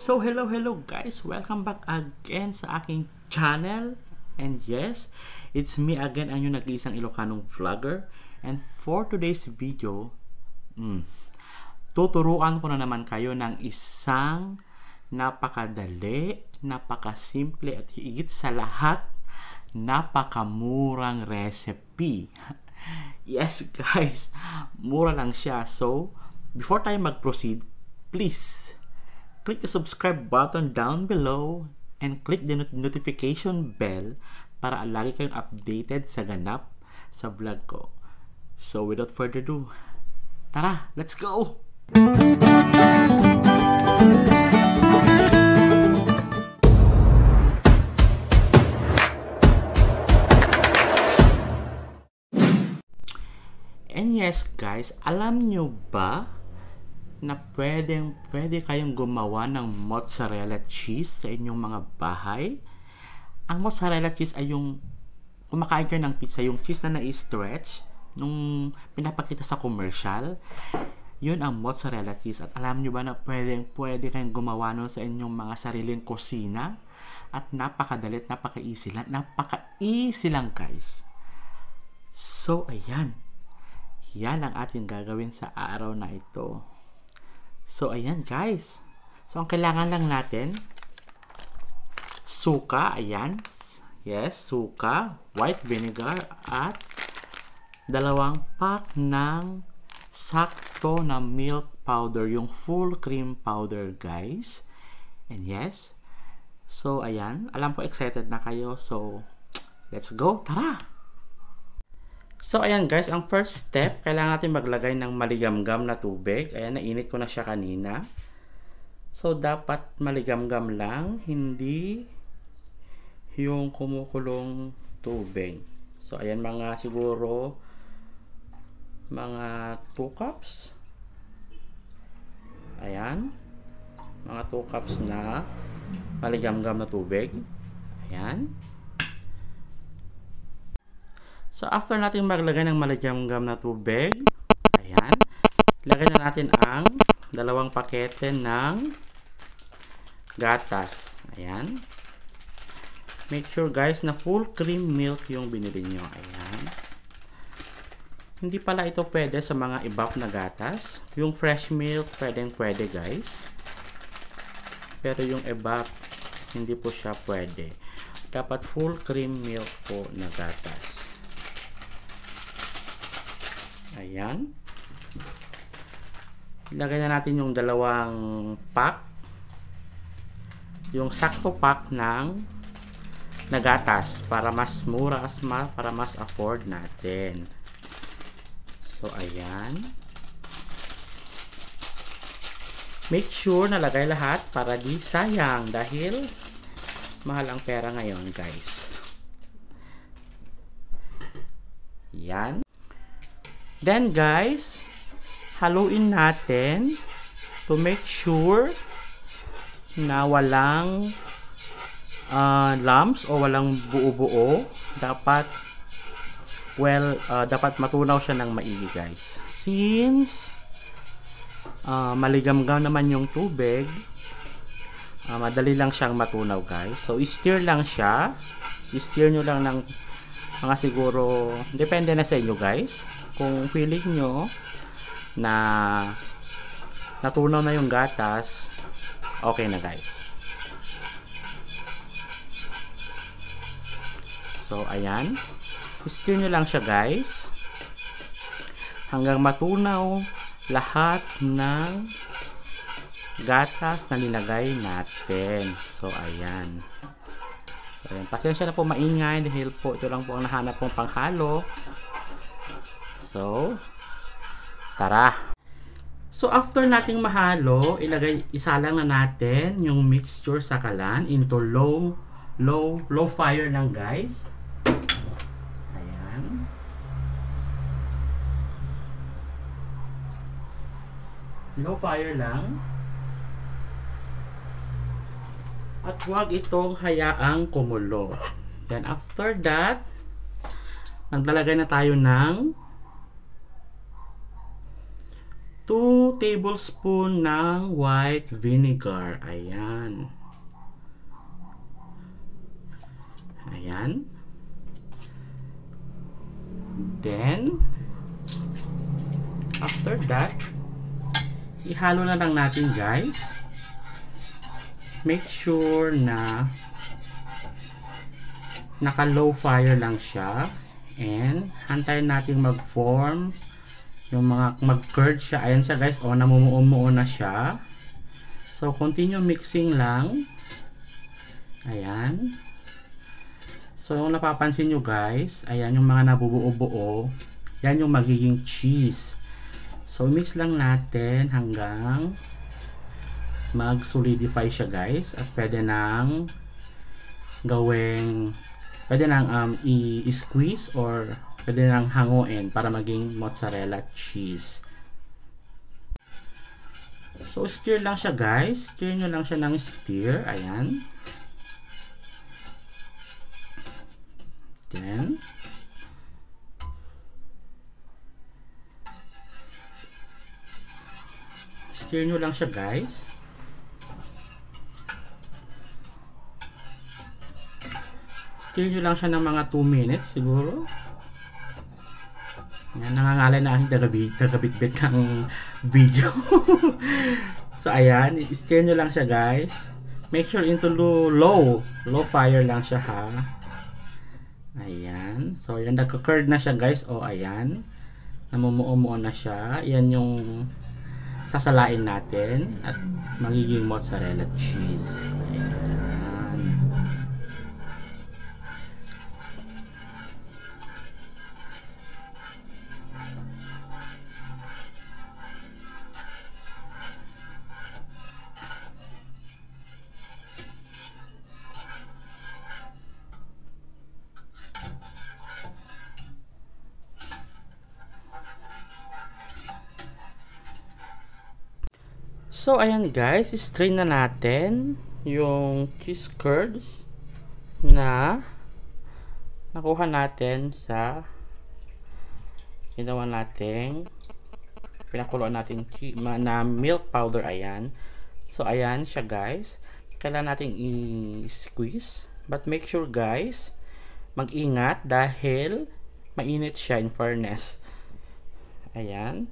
So hello hello guys, welcome back again sa aking channel and yes, it's me again ang yung nag-iisang Ilocanong vlogger and for today's video, mm, tuturuan ko na naman kayo ng isang napakadali, napakasimple at higit sa lahat napakamurang recipe. yes guys, mura lang siya so before tayo mag-proceed, please click the subscribe button down below and click the not notification bell para lagi kayong updated sa ganap sa vlog ko. So without further ado, tara, let's go! And yes guys, alam nyo ba na pwedeng pwede kayong gumawa ng mozzarella cheese sa inyong mga bahay. Ang mozzarella cheese ay yung kumakain kayo ng pizza, yung cheese na na-stretch nung pinapakita sa commercial. Yun ang mozzarella cheese. At alam nyo ba na pwedeng pwede kayong gumawa nun sa inyong mga sariling kusina? At napakadalit, napaka-easy lang. Napaka-easy lang guys. So, ayan. Yan ang ating gagawin sa araw na ito. So, ayan guys. So, ang kailangan lang natin, suka, ayan. Yes, suka, white vinegar, at dalawang pack ng sakto na milk powder, yung full cream powder, guys. And yes, so ayan, alam ko excited na kayo, so let's go, tara! So, ayan guys, ang first step, kailangan natin maglagay ng maligamgam na tubig. Ayan, nainit ko na siya kanina. So, dapat maligamgam lang, hindi yung kumukulong tubig. So, ayan mga siguro mga 2 cups. Ayan. Mga 2 cups na maligamgam na tubig. Ayan. Ayan. So, after natin maglagay ng maligamgam na tubig, ayan, lagay na natin ang dalawang pakete ng gatas. Ayan. Make sure guys na full cream milk yung binili nyo. Ayan. Hindi pala ito pwede sa mga ibap na gatas. Yung fresh milk, pwedeng pwede guys. Pero yung ibap, hindi po siya pwede. Dapat full cream milk po na gatas. Ayan. Ilagay na natin yung dalawang pack. Yung sakto pack ng nagatas para mas mura as ma para mas afford natin. So ayan. Make sure na lagay lahat para di sayang dahil mahal ang pera ngayon, guys. Yan. Then guys, haluin natin to make sure na walang uh, lumps o walang buo-buo. Dapat well, uh, dapat matunaw siya ng maigi guys. Since uh, maligamgam naman yung tubig, uh, madali lang siyang matunaw guys. So, steer lang siya. I steer nyo lang ng mga siguro, depende na sa inyo guys kung feeling nyo na natunaw na yung gatas, okay na guys. So, ayan. Stew nyo lang siya guys. Hanggang matunaw lahat ng gatas na nilagay natin. So, ayan. So, ayan. Pasensya na po maingay dahil po ito lang po ang nahanap kong panghalo So, tara! So, after nating mahalo, ilagay, isalang na natin yung mixture sa kalan into low, low, low fire lang guys. Ayan. Low fire lang. At huwag itong hayaang kumulo. Then, after that, naglalagay na tayo ng 2 tablespoon ng white vinegar. Ayan. Ayan. Then, after that, ihalo na lang natin guys. Make sure na naka low fire lang siya and hantayin natin mag-form yung mga mag-curd siya. Ayan siya guys. O, oh, namumuo-muo na siya. So, continue mixing lang. Ayan. So, yung napapansin nyo guys, ayan yung mga nabubuo-buo. Yan yung magiging cheese. So, mix lang natin hanggang mag-solidify siya guys. At pwede nang gawing pwede nang um, i-squeeze or Pwede nang hanguin para maging mozzarella cheese. So, stir lang siya guys. Stir nyo lang siya ng stir. Ayan. Then, stir nyo lang siya guys. Stir nyo lang siya ng mga 2 minutes siguro. Yan, nangangalay na aking kagabit-bit ng video. so, ayan. i Steer nyo lang siya, guys. Make sure into low. Low fire lang siya, ha. Ayan. So, ayan. Nagka-curd na siya, guys. O, ayan. Namumuo-muo na siya. Yan yung sasalain natin. At magiging mozzarella cheese. Ayan. So, ayan guys, strain na natin yung cheese curds na nakuha natin sa ginawa natin pinakuloan natin na milk powder, ayan. So, ayan siya guys. Kailangan natin i-squeeze. But make sure guys, mag-ingat dahil mainit siya in fairness. Ayan.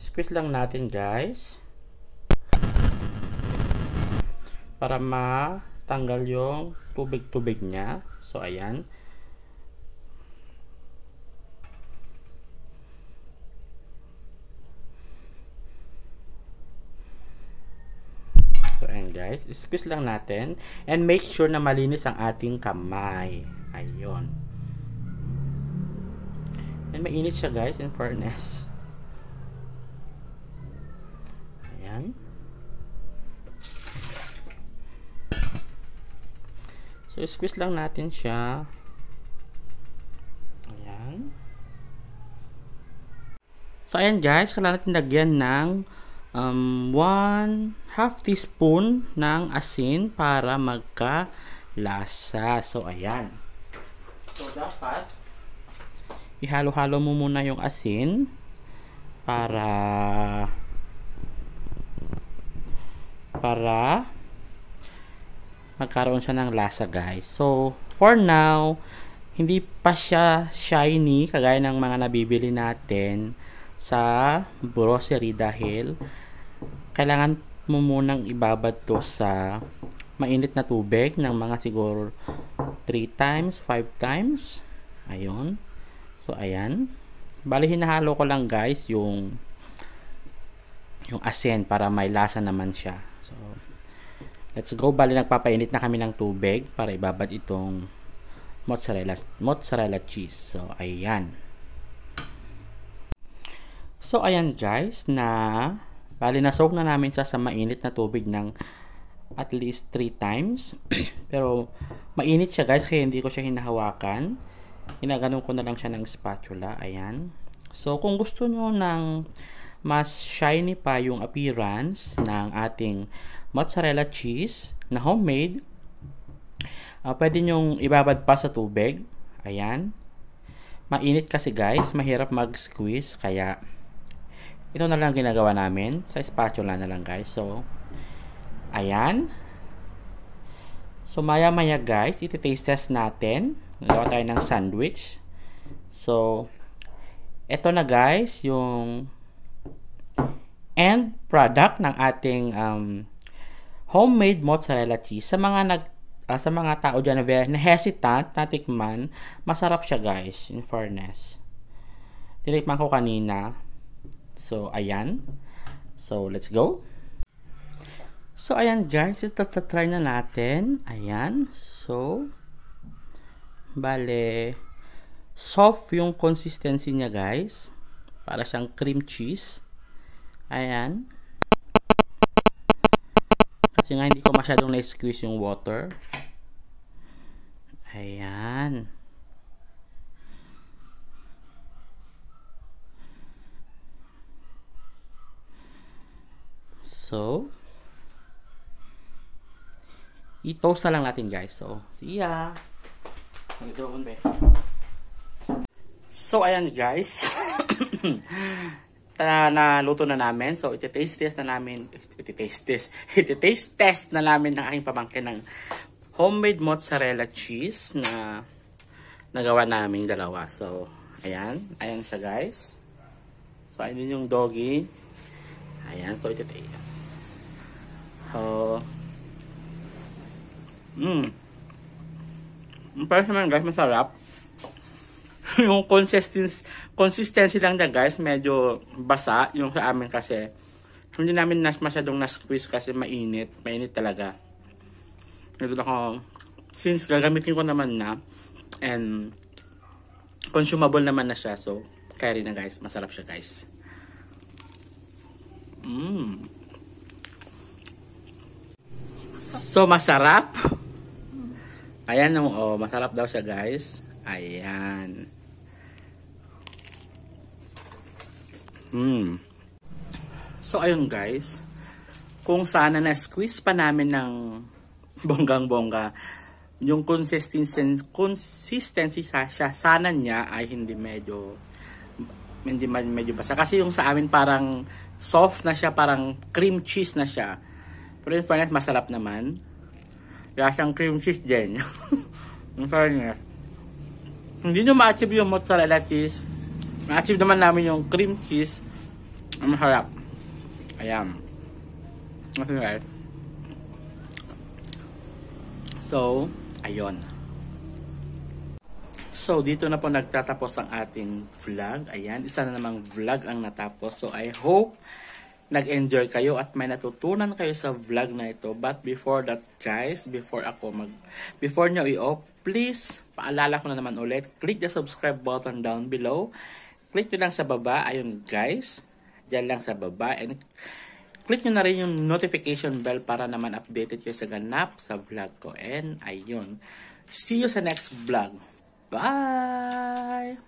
Squeeze lang natin guys. para matanggal yung tubig-tubig niya. So, ayan. So, ayan guys. Squeeze lang natin. And make sure na malinis ang ating kamay. Ayun. And mainit siya guys in fairness. Ayan. Ayan. So, squeeze lang natin siya. Ayan. So, ayan guys. Kailangan natin lagyan ng um, 1 half teaspoon ng asin para magka lasa. So, ayan. So, dapat ihalo-halo mo muna yung asin para para magkaroon siya ng lasa guys. So, for now, hindi pa siya shiny kagaya ng mga nabibili natin sa grocery dahil kailangan mo munang ibabad to sa mainit na tubig ng mga siguro 3 times, 5 times. Ayun. So, ayan. Bali, hinahalo ko lang guys yung yung asin para may lasa naman siya. Let's go. Bali, nagpapainit na kami ng tubig para ibabad itong mozzarella, mozzarella cheese. So, ayan. So, ayan guys, na bali, nasoak na namin siya sa mainit na tubig ng at least 3 times. Pero, mainit siya guys, kaya hindi ko siya hinahawakan. Ginaganon ko na lang siya ng spatula. Ayan. So, kung gusto nyo ng mas shiny pa yung appearance ng ating mozzarella cheese na homemade. Uh, pwede nyong ibabad pa sa tubig. Ayan. Mainit kasi guys, mahirap mag-squeeze kaya ito na lang ginagawa namin sa spatula na lang guys. So, ayan. So, maya-maya guys, iti-taste test natin. Gagawa tayo ng sandwich. So, ito na guys, yung end product ng ating um, homemade mozzarella cheese. Sa mga nag uh, sa mga tao diyan na, hesitant na tikman, masarap siya guys, in fairness. Tinikman ko kanina. So, ayan. So, let's go. So, ayan guys, ito try na natin. Ayan. So, bale, soft yung consistency niya guys. Para siyang cream cheese. Ayan. Kasi nga hindi ko masyadong na-squeeze yung water. Ayan. So, i-toast na lang natin guys. So, see ya! So, ayan guys. na, na luto na namin. So, iti-taste test na namin. Iti-taste test. Iti-taste test na namin ng aking pamangkin ng homemade mozzarella cheese na nagawa namin dalawa. So, ayan. Ayan siya guys. So, ayan yung doggy. Ayan. So, iti-taste. So, mmm. Parang naman guys, masarap. yung consistency, consistency lang niya guys, medyo basa yung sa amin kasi. Hindi namin nas masyadong na-squeeze kasi mainit. Mainit talaga. Nandun ako, since gagamitin ko naman na, and consumable naman na siya. So, carry na guys. Masarap siya guys. Mm. So, masarap. Ayan, oh, oh masarap daw siya guys. Ayan. Mm. So ayun guys, kung sana na-squeeze pa namin ng bonggang-bongga, yung consistency, consistency sa siya, sana niya ay hindi medyo hindi medyo basa. Kasi yung sa amin parang soft na siya, parang cream cheese na siya. Pero in fairness, masarap naman. Kaya siyang cream cheese din. in fairness. Hindi nyo ma-achieve yung mozzarella cheese. ma achieve naman namin yung cream cheese. Ang masarap. Ayan. Kasi guys. So, ayun. So, dito na po nagtatapos ang ating vlog. Ayan, isa na namang vlog ang natapos. So, I hope nag-enjoy kayo at may natutunan kayo sa vlog na ito. But before that, guys, before ako mag... Before nyo i-off, please, paalala ko na naman ulit, click the subscribe button down below. Click nyo lang sa baba. Ayun, guys dyan lang sa baba. And click nyo na rin yung notification bell para naman updated kayo sa ganap sa vlog ko. And ayun. See you sa next vlog. Bye!